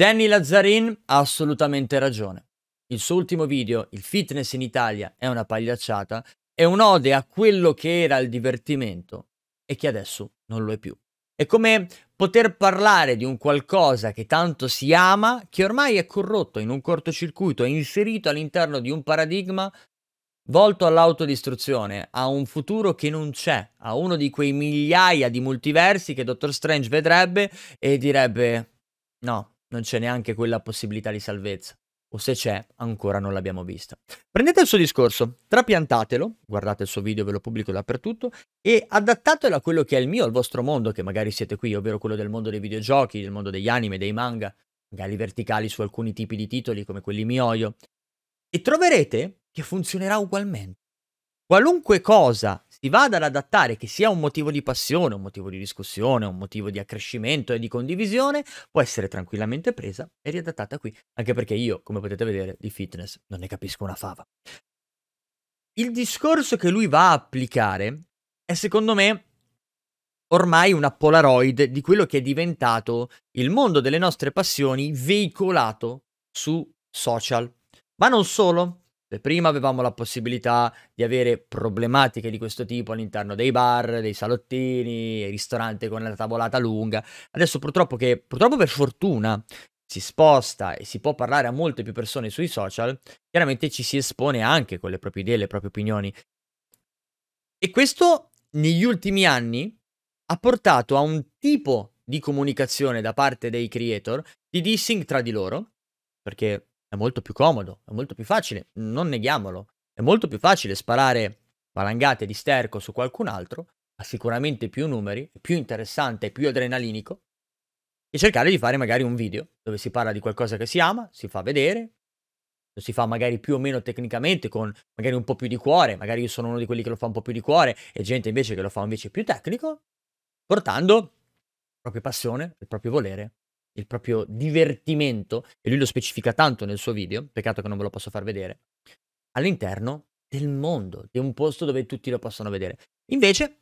Danny Lazzarin ha assolutamente ragione. Il suo ultimo video, Il fitness in Italia è una pagliacciata, è un'ode a quello che era il divertimento e che adesso non lo è più. È come poter parlare di un qualcosa che tanto si ama, che ormai è corrotto in un cortocircuito, è inserito all'interno di un paradigma volto all'autodistruzione, a un futuro che non c'è, a uno di quei migliaia di multiversi che Dottor Strange vedrebbe e direbbe no, non c'è neanche quella possibilità di salvezza. O se c'è, ancora non l'abbiamo vista. Prendete il suo discorso, trapiantatelo, guardate il suo video, ve lo pubblico dappertutto, e adattatelo a quello che è il mio, al vostro mondo, che magari siete qui, ovvero quello del mondo dei videogiochi, del mondo degli anime, dei manga, magari verticali su alcuni tipi di titoli come quelli mioio, e troverete che funzionerà ugualmente. Qualunque cosa si vada ad adattare, che sia un motivo di passione, un motivo di discussione, un motivo di accrescimento e di condivisione, può essere tranquillamente presa e riadattata qui, anche perché io, come potete vedere, di fitness non ne capisco una fava. Il discorso che lui va a applicare è secondo me ormai una polaroid di quello che è diventato il mondo delle nostre passioni veicolato su social. Ma non solo, Prima avevamo la possibilità di avere problematiche di questo tipo all'interno dei bar, dei salottini, ristorante con la tavolata lunga. Adesso purtroppo che, purtroppo per fortuna, si sposta e si può parlare a molte più persone sui social, chiaramente ci si espone anche con le proprie idee, le proprie opinioni. E questo negli ultimi anni ha portato a un tipo di comunicazione da parte dei creator di dissing tra di loro, perché è molto più comodo, è molto più facile, non neghiamolo. È molto più facile sparare valangate di sterco su qualcun altro, ha sicuramente più numeri, più interessante, più adrenalinico, e cercare di fare magari un video dove si parla di qualcosa che si ama, si fa vedere, lo si fa magari più o meno tecnicamente con magari un po' più di cuore, magari io sono uno di quelli che lo fa un po' più di cuore e gente invece che lo fa invece più tecnico, portando la propria passione, il proprio volere il proprio divertimento, e lui lo specifica tanto nel suo video, peccato che non ve lo posso far vedere, all'interno del mondo, di un posto dove tutti lo possono vedere. Invece,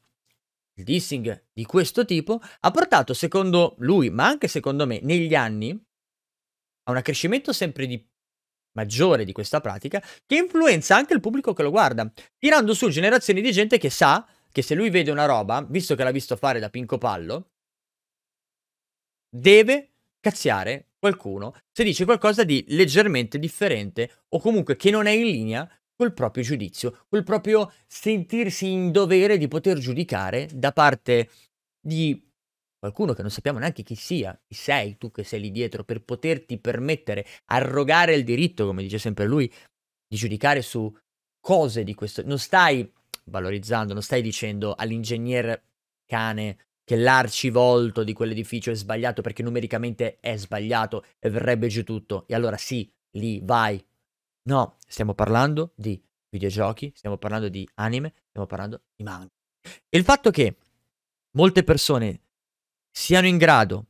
il dissing di questo tipo ha portato, secondo lui, ma anche secondo me, negli anni, a un accrescimento sempre di maggiore di questa pratica, che influenza anche il pubblico che lo guarda, tirando su generazioni di gente che sa che se lui vede una roba, visto che l'ha visto fare da Pinco Pallo, deve cazziare qualcuno se dice qualcosa di leggermente differente o comunque che non è in linea col proprio giudizio, col proprio sentirsi in dovere di poter giudicare da parte di qualcuno che non sappiamo neanche chi sia, chi sei tu che sei lì dietro, per poterti permettere, arrogare il diritto, come dice sempre lui, di giudicare su cose di questo. Non stai valorizzando, non stai dicendo all'ingegner cane che l'arcivolto di quell'edificio è sbagliato perché numericamente è sbagliato e verrebbe giù tutto. E allora sì, lì vai. No, stiamo parlando di videogiochi, stiamo parlando di anime, stiamo parlando di manga. E il fatto che molte persone siano in grado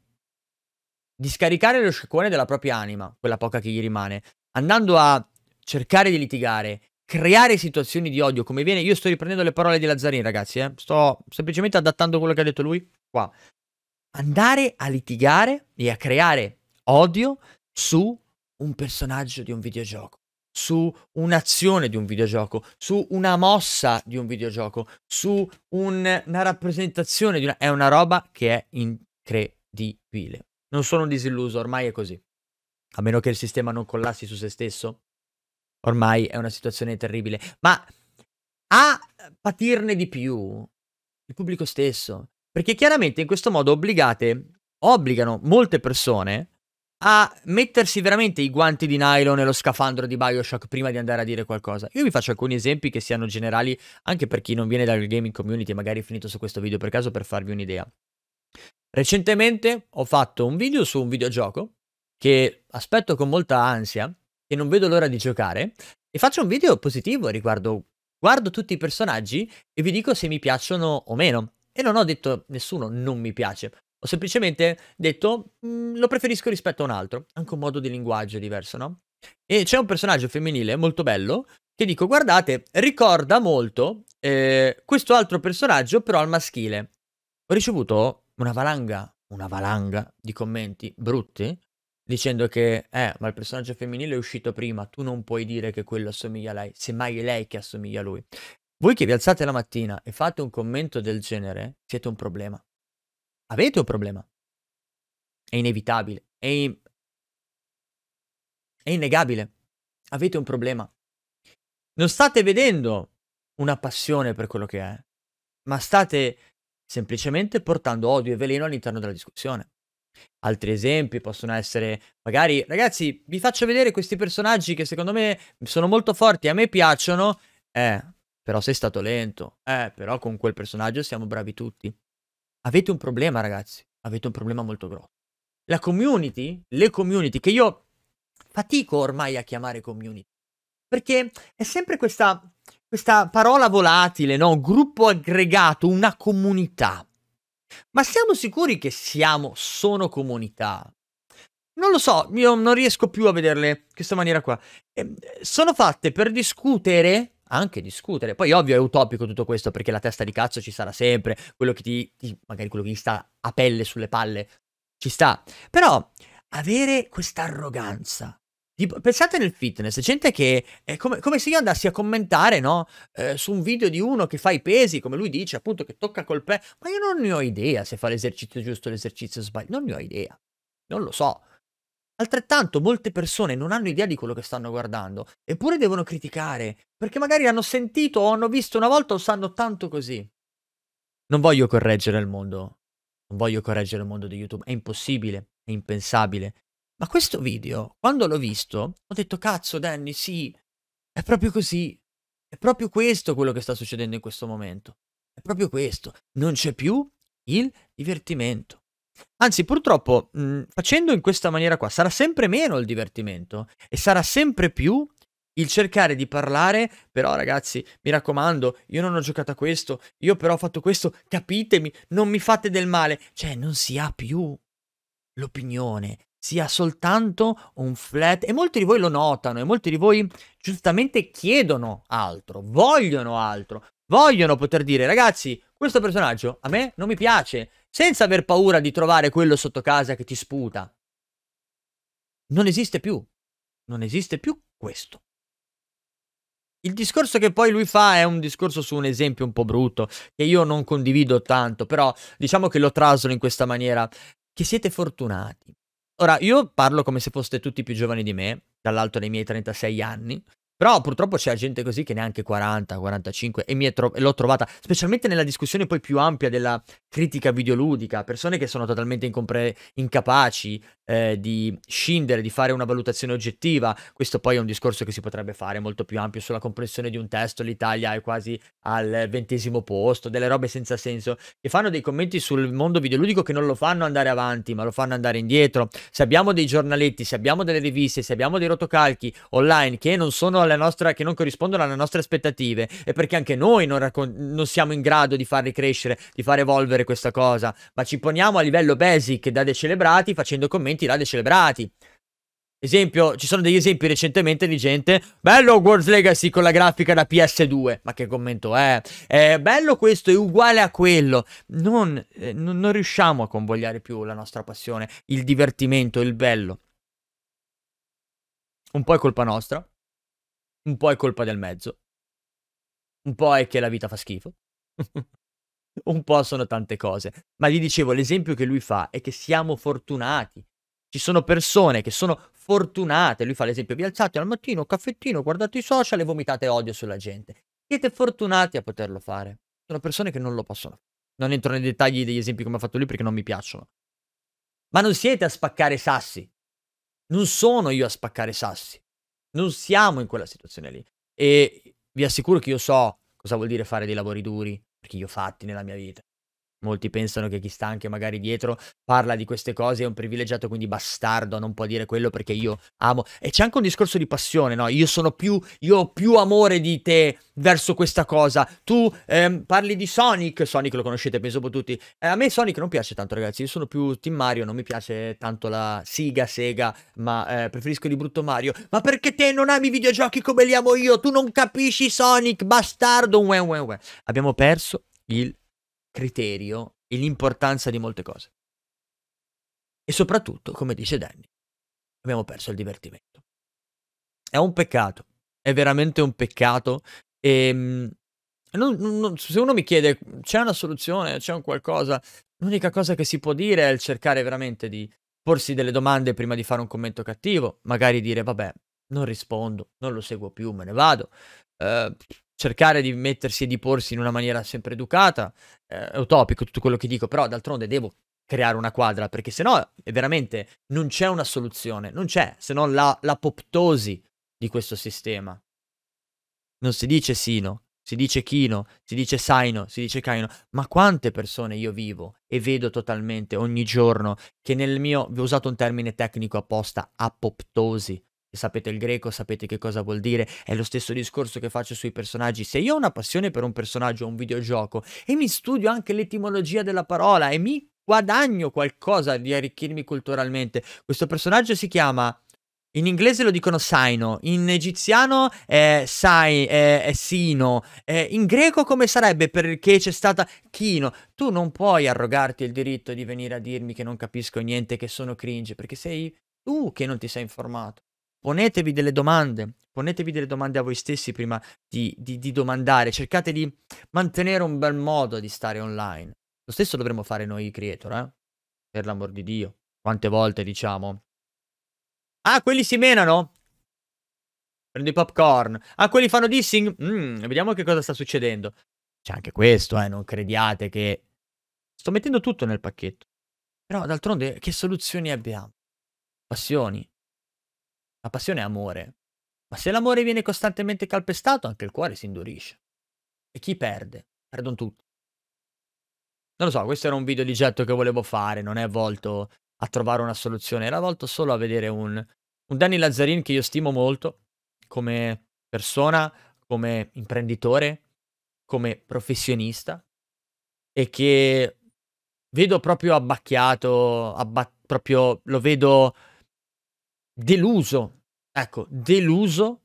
di scaricare lo sciacquone della propria anima, quella poca che gli rimane, andando a cercare di litigare creare situazioni di odio come viene. Io sto riprendendo le parole di Lazzarini, ragazzi. Eh. Sto semplicemente adattando quello che ha detto lui qua. Andare a litigare e a creare odio su un personaggio di un videogioco, su un'azione di un videogioco, su una mossa di un videogioco, su un, una rappresentazione di una... È una roba che è incredibile. Non sono disilluso, ormai è così. A meno che il sistema non collassi su se stesso, Ormai è una situazione terribile. Ma a patirne di più il pubblico stesso. Perché chiaramente in questo modo obbligate, obbligano molte persone a mettersi veramente i guanti di nylon e lo scafandro di Bioshock prima di andare a dire qualcosa. Io vi faccio alcuni esempi che siano generali anche per chi non viene dal gaming community, magari è finito su questo video per caso per farvi un'idea. Recentemente ho fatto un video su un videogioco che aspetto con molta ansia che non vedo l'ora di giocare e faccio un video positivo riguardo. Guardo tutti i personaggi e vi dico se mi piacciono o meno. E non ho detto nessuno non mi piace. Ho semplicemente detto mm, lo preferisco rispetto a un altro. Anche un modo di linguaggio diverso, no? E c'è un personaggio femminile molto bello che dico guardate, ricorda molto eh, questo altro personaggio però al maschile. Ho ricevuto una valanga, una valanga di commenti brutti dicendo che, eh, ma il personaggio femminile è uscito prima, tu non puoi dire che quello assomiglia a lei, semmai è lei che assomiglia a lui. Voi che vi alzate la mattina e fate un commento del genere, siete un problema. Avete un problema. È inevitabile, è, in... è innegabile. Avete un problema. Non state vedendo una passione per quello che è, ma state semplicemente portando odio e veleno all'interno della discussione. Altri esempi possono essere, magari, ragazzi, vi faccio vedere questi personaggi che secondo me sono molto forti, a me piacciono, eh, però sei stato lento, eh, però con quel personaggio siamo bravi tutti. Avete un problema, ragazzi, avete un problema molto grosso. La community, le community, che io fatico ormai a chiamare community, perché è sempre questa, questa parola volatile, no? Gruppo aggregato, una comunità. Ma siamo sicuri che siamo, sono comunità? Non lo so, io non riesco più a vederle in questa maniera qua. Eh, sono fatte per discutere, anche discutere. Poi ovvio è utopico tutto questo perché la testa di cazzo ci sarà sempre, quello che ti, ti magari quello che gli sta a pelle sulle palle ci sta. Però avere questa arroganza pensate nel fitness, gente che è eh, come, come se io andassi a commentare no? eh, su un video di uno che fa i pesi, come lui dice, appunto che tocca col pe, ma io non ne ho idea se fa l'esercizio giusto o l'esercizio sbagliato, non ne ho idea, non lo so. Altrettanto molte persone non hanno idea di quello che stanno guardando, eppure devono criticare, perché magari hanno sentito o hanno visto una volta o sanno tanto così. Non voglio correggere il mondo, non voglio correggere il mondo di YouTube, è impossibile, è impensabile, ma questo video, quando l'ho visto, ho detto cazzo Danny, sì, è proprio così. È proprio questo quello che sta succedendo in questo momento. È proprio questo. Non c'è più il divertimento. Anzi, purtroppo, mh, mm, facendo in questa maniera qua, sarà sempre meno il divertimento e sarà sempre più il cercare di parlare, però ragazzi, mi raccomando, io non ho giocato a questo, io però ho fatto questo, capitemi, non mi fate del male. Cioè, non si ha più l'opinione, sia soltanto un flat e molti di voi lo notano e molti di voi giustamente chiedono altro, vogliono altro, vogliono poter dire ragazzi questo personaggio a me non mi piace senza aver paura di trovare quello sotto casa che ti sputa. Non esiste più, non esiste più questo. Il discorso che poi lui fa è un discorso su un esempio un po' brutto, che io non condivido tanto, però diciamo che lo traslo in questa maniera, che siete fortunati Ora, io parlo come se foste tutti più giovani di me, dall'alto dei miei 36 anni, però purtroppo c'è gente così che neanche 40, 45 e, tro- l'ho trovata, specialmente nella discussione poi più ampia della critica videoludica, persone che sono totalmente incompre- incapaci eh, di scindere, di fare una valutazione oggettiva. Questo poi è un discorso che si potrebbe fare molto più ampio sulla comprensione di un testo. L'Italia è quasi al ventesimo posto, delle robe senza senso, che fanno dei commenti sul mondo videoludico che non lo fanno andare avanti, ma lo fanno andare indietro. Se abbiamo dei giornaletti, se abbiamo delle riviste, se abbiamo dei rotocalchi online che non sono alla nostra, che non corrispondono alle nostre aspettative, è perché anche noi non, raccon- non siamo in grado di farli crescere, di far evolvere questa cosa, ma ci poniamo a livello basic da decelebrati facendo commenti eventi là celebrati. Esempio, ci sono degli esempi recentemente di gente, bello Hogwarts Legacy con la grafica da PS2, ma che commento è? Eh, bello questo, è uguale a quello. Non, eh, non riusciamo a convogliare più la nostra passione, il divertimento, il bello. Un po' è colpa nostra, un po' è colpa del mezzo, un po' è che la vita fa schifo. un po' sono tante cose. Ma gli dicevo, l'esempio che lui fa è che siamo fortunati ci sono persone che sono fortunate, lui fa l'esempio, vi alzate al mattino, caffettino, guardate i social e vomitate odio sulla gente. Siete fortunati a poterlo fare. Sono persone che non lo possono fare. Non entro nei dettagli degli esempi come ha fatto lui perché non mi piacciono. Ma non siete a spaccare sassi. Non sono io a spaccare sassi. Non siamo in quella situazione lì. E vi assicuro che io so cosa vuol dire fare dei lavori duri, perché io ho fatti nella mia vita. Molti pensano che chi sta anche magari dietro parla di queste cose, è un privilegiato, quindi bastardo, non può dire quello perché io amo. E c'è anche un discorso di passione, no? Io sono più, io ho più amore di te verso questa cosa. Tu ehm, parli di Sonic, Sonic lo conoscete, penso po' tutti. Eh, a me Sonic non piace tanto, ragazzi, io sono più Team Mario, non mi piace tanto la siga, sega, ma eh, preferisco di brutto Mario. Ma perché te non ami i videogiochi come li amo io? Tu non capisci Sonic, bastardo, uè, uè, uè. Abbiamo perso il criterio e l'importanza di molte cose. E soprattutto, come dice Danny, abbiamo perso il divertimento. È un peccato, è veramente un peccato. E, ehm, non, non, se uno mi chiede c'è una soluzione, c'è un qualcosa, l'unica cosa che si può dire è il cercare veramente di porsi delle domande prima di fare un commento cattivo, magari dire vabbè, non rispondo, non lo seguo più, me ne vado. Eh, cercare di mettersi e di porsi in una maniera sempre educata, eh, è utopico tutto quello che dico, però d'altronde devo creare una quadra, perché se no è veramente non c'è una soluzione, non c'è, se non la, l'apoptosi di questo sistema. Non si dice Sino, si dice Chino, si dice Saino, si dice Caino, ma quante persone io vivo e vedo totalmente ogni giorno che nel mio, vi ho usato un termine tecnico apposta, apoptosi, sapete il greco, sapete che cosa vuol dire, è lo stesso discorso che faccio sui personaggi. Se io ho una passione per un personaggio o un videogioco e mi studio anche l'etimologia della parola e mi guadagno qualcosa di arricchirmi culturalmente, questo personaggio si chiama... In inglese lo dicono Saino, in egiziano è Sai, è, è Sino, è in greco come sarebbe perché c'è stata Kino. Tu non puoi arrogarti il diritto di venire a dirmi che non capisco niente, che sono cringe, perché sei tu che non ti sei informato. Ponetevi delle domande, ponetevi delle domande a voi stessi prima di, di, di domandare, cercate di mantenere un bel modo di stare online. Lo stesso dovremmo fare noi creator, eh? Per l'amor di Dio. Quante volte diciamo. Ah, quelli si menano? Prendo i popcorn. Ah, quelli fanno dissing? Mm, vediamo che cosa sta succedendo. C'è anche questo, eh, non crediate che... Sto mettendo tutto nel pacchetto. Però, d'altronde, che soluzioni abbiamo? Passioni, la passione è amore. Ma se l'amore viene costantemente calpestato, anche il cuore si indurisce. E chi perde? Perdono tutti. Non lo so, questo era un video di getto che volevo fare, non è volto a trovare una soluzione, era volto solo a vedere un, un Danny Lazzarin che io stimo molto come persona, come imprenditore, come professionista e che vedo proprio abbacchiato, abba- proprio lo vedo deluso ecco, deluso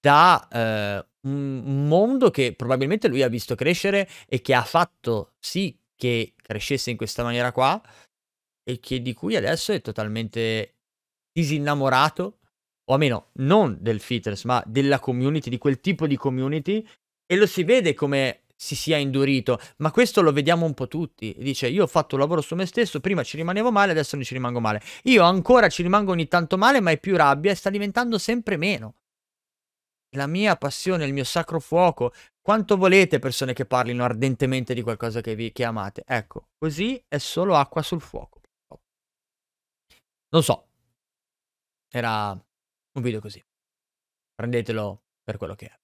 da eh, un mondo che probabilmente lui ha visto crescere e che ha fatto sì che crescesse in questa maniera qua e che di cui adesso è totalmente disinnamorato o almeno non del fitness ma della community, di quel tipo di community e lo si vede come si sia indurito, ma questo lo vediamo un po' tutti. Dice: Io ho fatto un lavoro su me stesso, prima ci rimanevo male, adesso non ci rimango male. Io ancora ci rimango ogni tanto male, ma è più rabbia e sta diventando sempre meno. La mia passione, il mio sacro fuoco. Quanto volete persone che parlino ardentemente di qualcosa che vi chiamate? Ecco, così è solo acqua sul fuoco. Non so. Era un video così. Prendetelo per quello che è.